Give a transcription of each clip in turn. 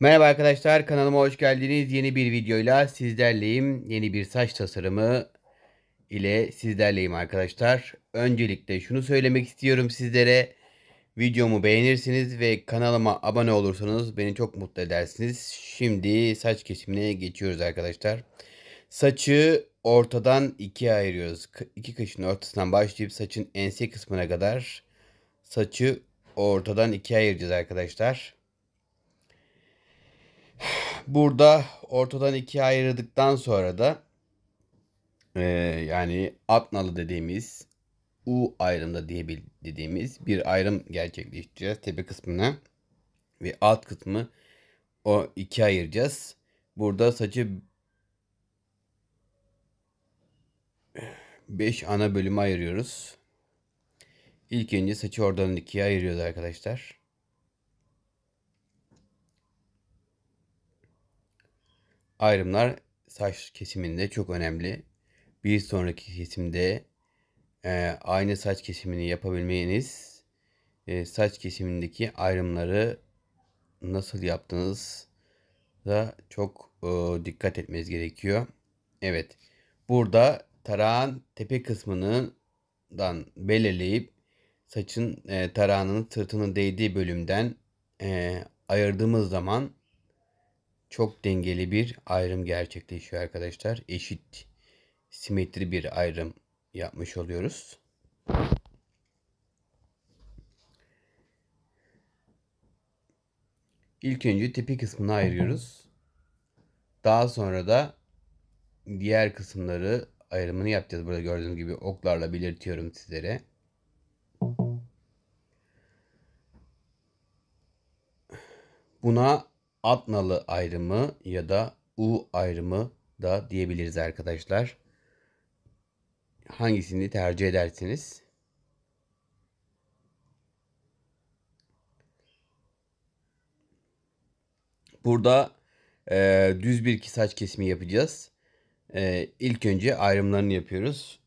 Merhaba arkadaşlar kanalıma hoş geldiniz. Yeni bir videoyla sizlerleyim. Yeni bir saç tasarımı ile sizlerleyim arkadaşlar. Öncelikle şunu söylemek istiyorum sizlere. Videomu beğenirsiniz ve kanalıma abone olursanız beni çok mutlu edersiniz. Şimdi saç kesimine geçiyoruz arkadaşlar. Saçı ortadan ikiye ayırıyoruz. İki kaşın ortasından başlayıp saçın ense kısmına kadar saçı ortadan ikiye ayıracağız arkadaşlar. Burada ortadan ikiye ayırdıktan sonra da e, yani atnalı dediğimiz U ayrımda diyebil dediğimiz bir ayrım gerçekleştireceğiz tepe kısmına ve alt kısmı o ikiye ayıracağız. Burada saçı 5 ana bölüme ayırıyoruz. İlk önce saçı oradan ikiye ayırıyoruz arkadaşlar. ayrımlar saç kesiminde çok önemli. Bir sonraki kesimde e, aynı saç kesimini yapabilmeniz e, saç kesimindeki ayrımları nasıl yaptığınız da çok e, dikkat etmeniz gerekiyor. Evet. Burada tarağın tepe kısmından belirleyip saçın e, tarağının sırtını değdiği bölümden e, ayırdığımız zaman çok dengeli bir ayrım gerçekleşiyor arkadaşlar. Eşit simetri bir ayrım yapmış oluyoruz. İlk önce tipi kısmını ayırıyoruz. Daha sonra da diğer kısımları ayrımını yapacağız. Burada gördüğünüz gibi oklarla belirtiyorum sizlere. Buna nalı ayrımı ya da U ayrımı da diyebiliriz arkadaşlar. Hangisini tercih edersiniz? Burada e, düz bir saç kesimi yapacağız. E, ilk önce ayrımlarını yapıyoruz.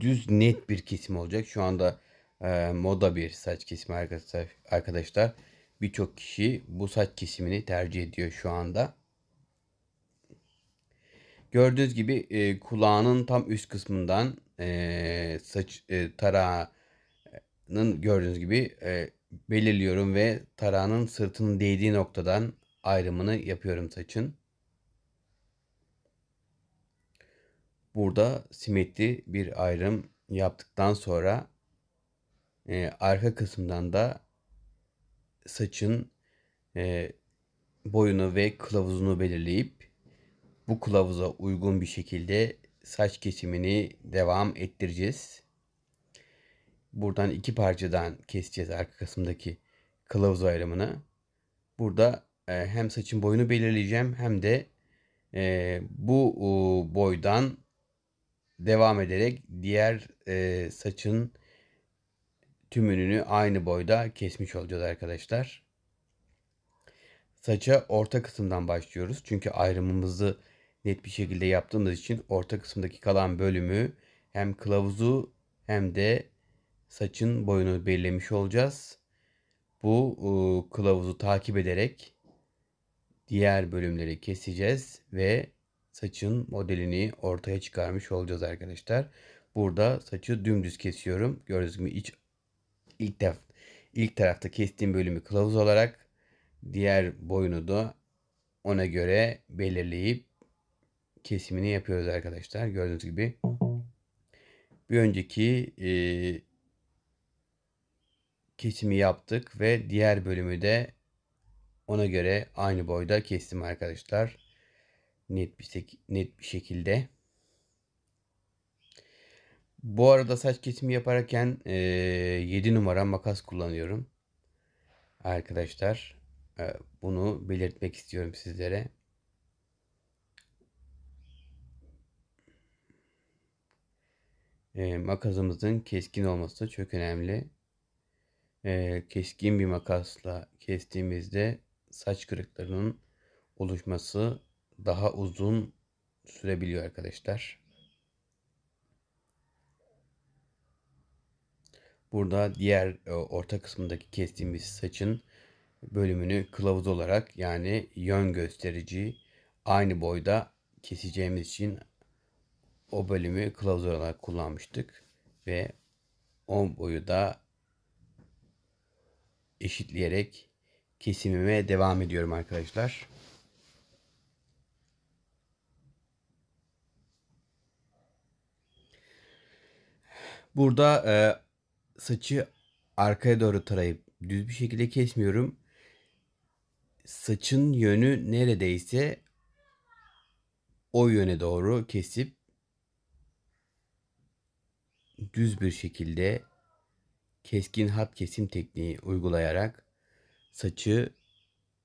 Düz net bir kesim olacak. Şu anda e, moda bir saç kesimi arkadaşlar. arkadaşlar birçok kişi bu saç kesimini tercih ediyor şu anda. Gördüğünüz gibi e, kulağının tam üst kısmından e, saç e, tarağının gördüğünüz gibi e, belirliyorum ve tarağının sırtının değdiği noktadan ayrımını yapıyorum saçın. Burada simetri bir ayrım yaptıktan sonra e, arka kısımdan da saçın e, boyunu ve kılavuzunu belirleyip bu kılavuza uygun bir şekilde saç kesimini devam ettireceğiz. Buradan iki parçadan keseceğiz arka kısımdaki kılavuz ayrımını. Burada e, hem saçın boyunu belirleyeceğim hem de e, bu e, boydan devam ederek diğer e, saçın tümününü aynı boyda kesmiş olacağız arkadaşlar. Saça orta kısımdan başlıyoruz. Çünkü ayrımımızı net bir şekilde yaptığımız için orta kısımdaki kalan bölümü hem kılavuzu hem de saçın boyunu belirlemiş olacağız. Bu e, kılavuzu takip ederek diğer bölümleri keseceğiz ve saçın modelini ortaya çıkarmış olacağız arkadaşlar. Burada saçı dümdüz kesiyorum. Gördüğünüz gibi iç ilk def ilk tarafta kestiğim bölümü kılavuz olarak diğer boyunu da ona göre belirleyip kesimini yapıyoruz arkadaşlar. Gördüğünüz gibi bir önceki e, kesimi yaptık ve diğer bölümü de ona göre aynı boyda kestim arkadaşlar. Net bir, net bir şekilde. Bu arada saç kesimi yaparken e, 7 numara makas kullanıyorum. Arkadaşlar e, bunu belirtmek istiyorum sizlere. E, makasımızın keskin olması çok önemli. E, keskin bir makasla kestiğimizde saç kırıklarının oluşması daha uzun sürebiliyor arkadaşlar. Burada diğer e, orta kısmındaki kestiğimiz saçın bölümünü kılavuz olarak yani yön gösterici aynı boyda keseceğimiz için o bölümü kılavuz olarak kullanmıştık ve on boyu da eşitleyerek kesimime devam ediyorum arkadaşlar. Burada e, saçı arkaya doğru tarayıp düz bir şekilde kesmiyorum. Saçın yönü neredeyse o yöne doğru kesip düz bir şekilde keskin hat kesim tekniği uygulayarak saçı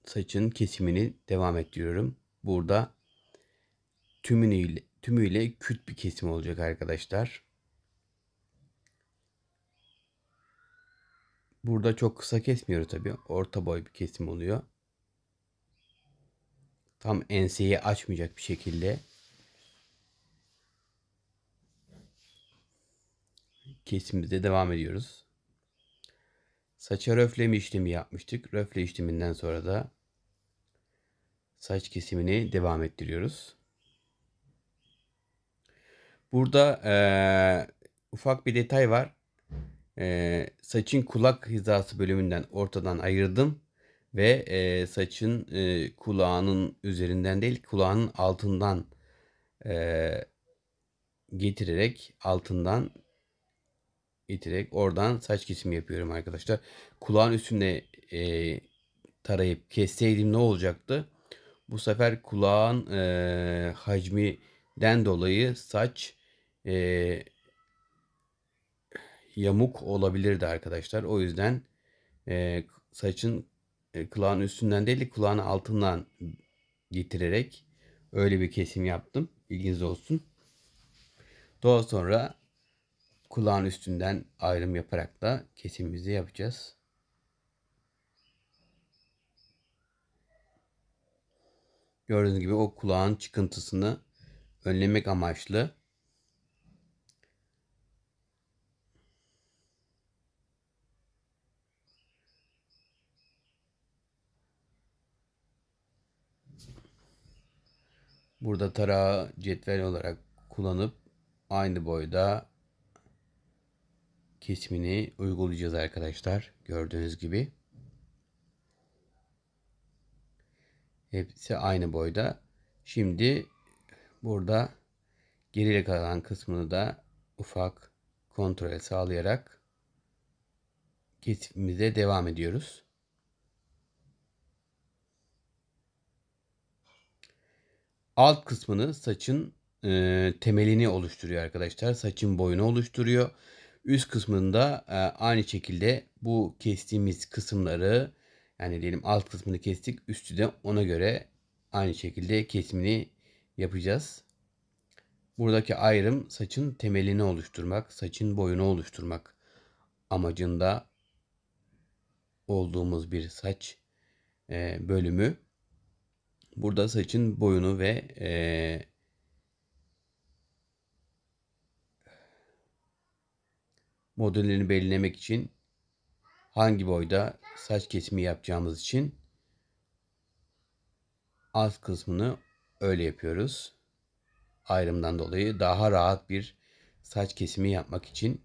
saçın kesimini devam ettiriyorum. Burada tümüyle tümüyle küt bir kesim olacak arkadaşlar. Burada çok kısa kesmiyoruz tabi. Orta boy bir kesim oluyor. Tam enseyi açmayacak bir şekilde. kesimimize devam ediyoruz. Saça röfleme işlemi yapmıştık. Röfle işleminden sonra da saç kesimini devam ettiriyoruz. Burada ee, ufak bir detay var e, saçın kulak hizası bölümünden ortadan ayırdım ve e, saçın e, kulağının üzerinden değil kulağının altından e, getirerek altından getirerek oradan saç kesimi yapıyorum arkadaşlar. Kulağın üstünde e, tarayıp kesseydim ne olacaktı? Bu sefer kulağın e, den dolayı saç e, yamuk olabilirdi arkadaşlar. O yüzden e, saçın e, kulağın üstünden değil de kulağın altından getirerek öyle bir kesim yaptım. İlginiz olsun. Daha sonra kulağın üstünden ayrım yaparak da kesimimizi yapacağız. Gördüğünüz gibi o kulağın çıkıntısını önlemek amaçlı Burada tarağı cetvel olarak kullanıp aynı boyda kesimini uygulayacağız arkadaşlar. Gördüğünüz gibi. Hepsi aynı boyda. Şimdi burada geriye kalan kısmını da ufak kontrol sağlayarak kesimimize devam ediyoruz. alt kısmını saçın e, temelini oluşturuyor arkadaşlar. Saçın boyunu oluşturuyor. Üst kısmında e, aynı şekilde bu kestiğimiz kısımları yani diyelim alt kısmını kestik. Üstü de ona göre aynı şekilde kesimini yapacağız. Buradaki ayrım saçın temelini oluşturmak, saçın boyunu oluşturmak amacında olduğumuz bir saç e, bölümü. Burada saçın boyunu ve e, modelini belirlemek için hangi boyda saç kesimi yapacağımız için alt kısmını öyle yapıyoruz. Ayrımdan dolayı daha rahat bir saç kesimi yapmak için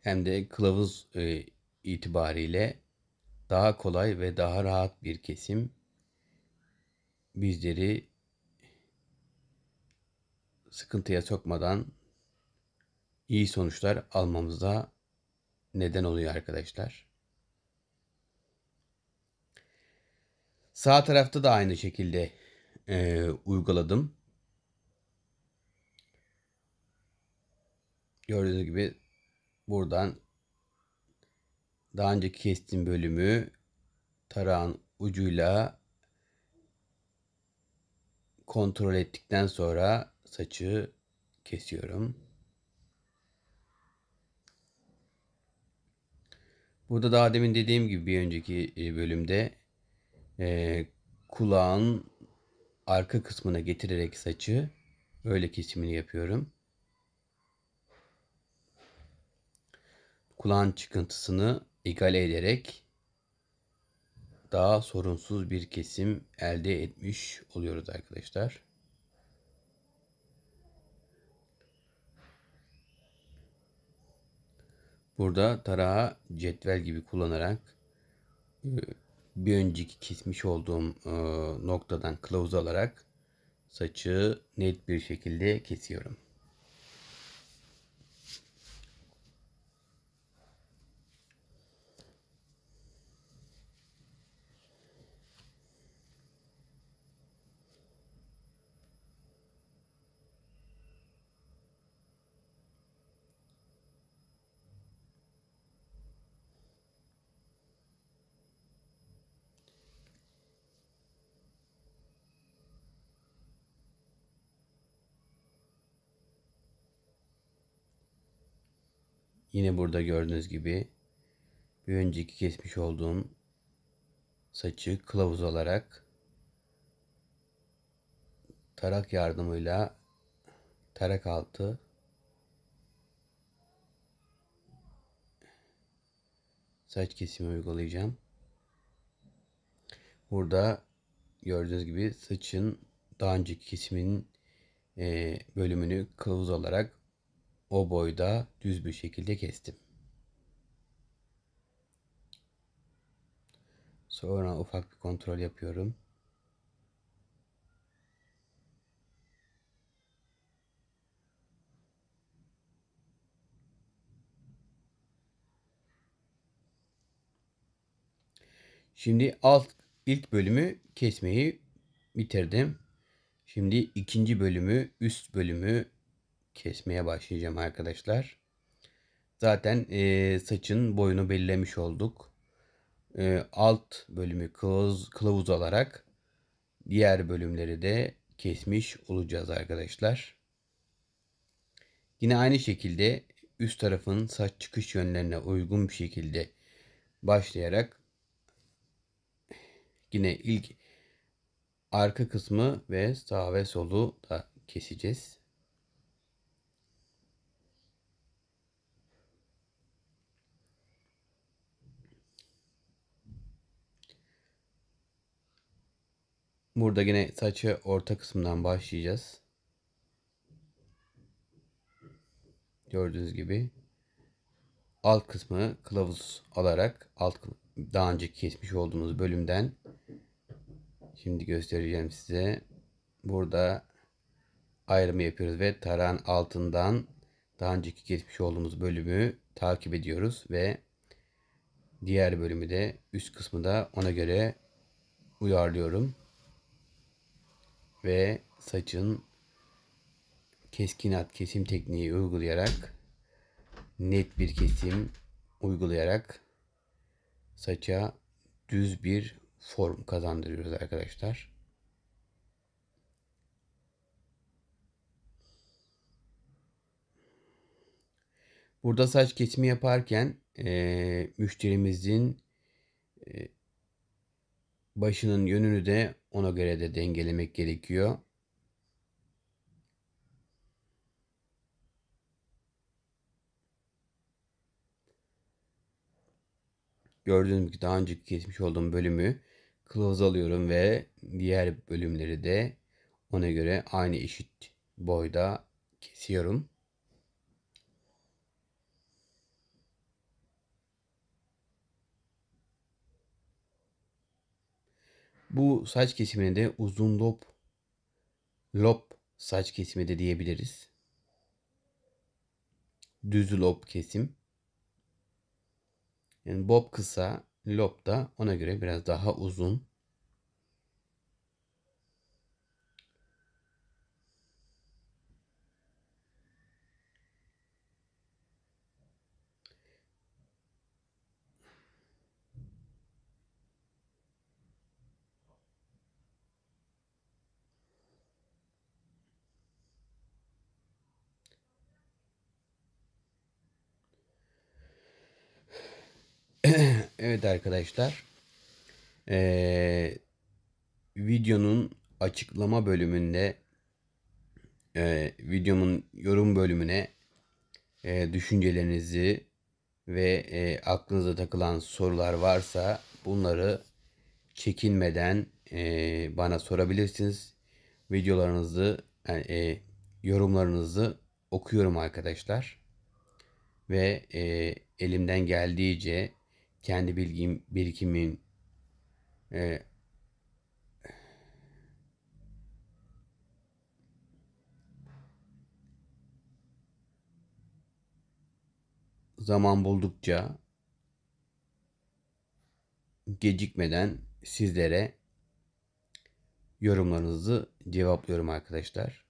hem de kılavuz e, itibariyle daha kolay ve daha rahat bir kesim bizleri sıkıntıya sokmadan iyi sonuçlar almamıza neden oluyor arkadaşlar. Sağ tarafta da aynı şekilde e, uyguladım. Gördüğünüz gibi buradan daha önce kestiğim bölümü tarağın ucuyla kontrol ettikten sonra saçı kesiyorum. Burada daha demin dediğim gibi bir önceki e, bölümde e, kulağın arka kısmına getirerek saçı öyle kesimini yapıyorum. Kulağın çıkıntısını egale ederek daha sorunsuz bir kesim elde etmiş oluyoruz arkadaşlar. Burada tarağı cetvel gibi kullanarak e, bir önceki kesmiş olduğum e, noktadan kılavuz alarak saçı net bir şekilde kesiyorum. Yine burada gördüğünüz gibi bir önceki kesmiş olduğum saçı kılavuz olarak tarak yardımıyla tarak altı saç kesimi uygulayacağım. Burada gördüğünüz gibi saçın daha önceki kesimin e, bölümünü kılavuz olarak o boyda düz bir şekilde kestim. Sonra ufak bir kontrol yapıyorum. Şimdi alt ilk bölümü kesmeyi bitirdim. Şimdi ikinci bölümü, üst bölümü kesmeye başlayacağım arkadaşlar. Zaten e, saçın boyunu belirlemiş olduk. E, alt bölümü kılavuz, kılavuz alarak diğer bölümleri de kesmiş olacağız arkadaşlar. Yine aynı şekilde üst tarafın saç çıkış yönlerine uygun bir şekilde başlayarak yine ilk arka kısmı ve sağ ve solu da keseceğiz. Burada yine saçı orta kısmından başlayacağız. Gördüğünüz gibi alt kısmı kılavuz alarak alt daha önce kesmiş olduğumuz bölümden şimdi göstereceğim size. Burada ayrımı yapıyoruz ve tarağın altından daha önceki kesmiş olduğumuz bölümü takip ediyoruz ve diğer bölümü de üst kısmı da ona göre uyarlıyorum ve saçın keskin at kesim tekniği uygulayarak net bir kesim uygulayarak saça düz bir form kazandırıyoruz arkadaşlar. Burada saç kesimi yaparken e, müşterimizin e, başının yönünü de ona göre de dengelemek gerekiyor. Gördüğünüz gibi daha önceki kesmiş olduğum bölümü kılavuz alıyorum ve diğer bölümleri de ona göre aynı eşit boyda kesiyorum. Bu saç kesimine de uzun lob, lob saç kesimi de diyebiliriz. Düz lob kesim. Yani bob kısa, lob da ona göre biraz daha uzun. evet arkadaşlar. Ee, videonun açıklama bölümünde e, videomun yorum bölümüne e, düşüncelerinizi ve e, aklınıza takılan sorular varsa bunları çekinmeden e, bana sorabilirsiniz. Videolarınızı yani, e, yorumlarınızı okuyorum arkadaşlar. Ve e, elimden geldiğince kendi bilgim, birikimin e, zaman buldukça gecikmeden sizlere yorumlarınızı cevaplıyorum arkadaşlar.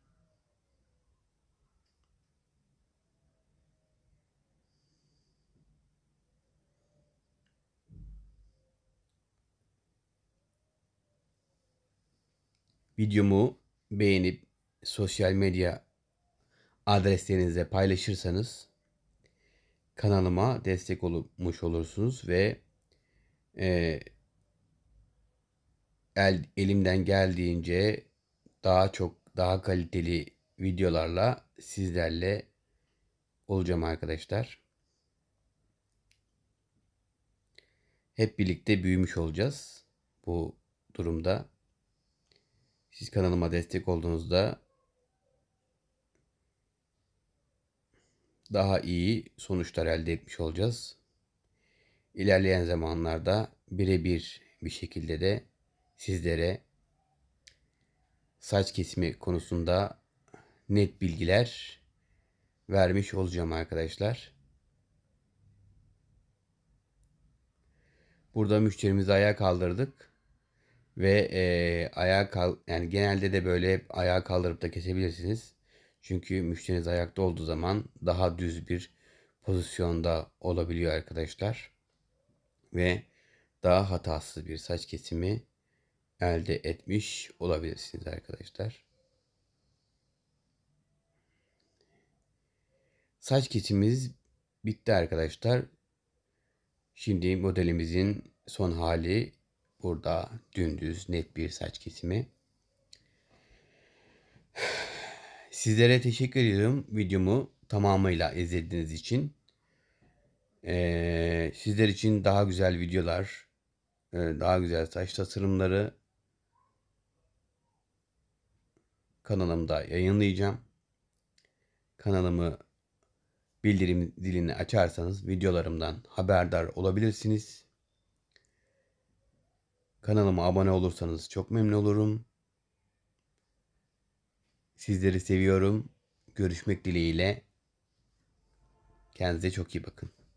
Videomu beğenip sosyal medya adreslerinize paylaşırsanız kanalıma destek olmuş olursunuz ve e, el, elimden geldiğince daha çok daha kaliteli videolarla sizlerle olacağım arkadaşlar. Hep birlikte büyümüş olacağız bu durumda. Siz kanalıma destek olduğunuzda daha iyi sonuçlar elde etmiş olacağız. İlerleyen zamanlarda birebir bir şekilde de sizlere saç kesimi konusunda net bilgiler vermiş olacağım arkadaşlar. Burada müşterimizi ayağa kaldırdık. Ve e, ayağa kal yani genelde de böyle hep ayağa kaldırıp da kesebilirsiniz. Çünkü müşteriniz ayakta olduğu zaman daha düz bir pozisyonda olabiliyor arkadaşlar. Ve daha hatasız bir saç kesimi elde etmiş olabilirsiniz arkadaşlar. Saç kesimimiz bitti arkadaşlar. Şimdi modelimizin son hali Burada dümdüz net bir saç kesimi. Sizlere teşekkür ediyorum videomu tamamıyla izlediğiniz için. Ee, sizler için daha güzel videolar, e, daha güzel saç tasarımları kanalımda yayınlayacağım. Kanalımı bildirim dilini açarsanız videolarımdan haberdar olabilirsiniz. Kanalıma abone olursanız çok memnun olurum. Sizleri seviyorum. Görüşmek dileğiyle. Kendinize çok iyi bakın.